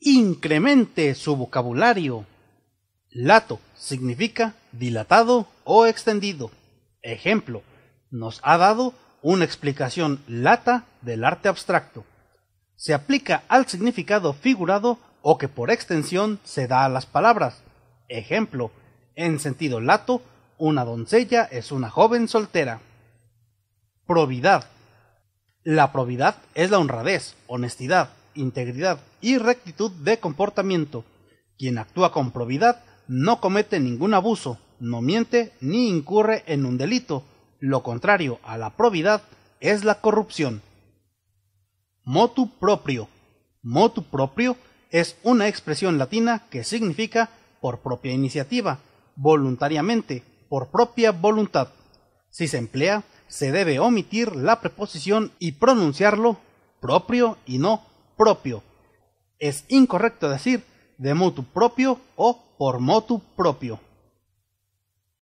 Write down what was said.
incremente su vocabulario. Lato significa dilatado o extendido. Ejemplo, nos ha dado una explicación lata del arte abstracto. Se aplica al significado figurado o que por extensión se da a las palabras. Ejemplo, en sentido lato, una doncella es una joven soltera. Probidad. La probidad es la honradez, honestidad, integridad y rectitud de comportamiento. Quien actúa con probidad no comete ningún abuso, no miente ni incurre en un delito. Lo contrario a la probidad es la corrupción. Motu proprio. Motu propio es una expresión latina que significa por propia iniciativa, voluntariamente, por propia voluntad. Si se emplea, se debe omitir la preposición y pronunciarlo propio y no propio. Es incorrecto decir de motu propio o por motu propio.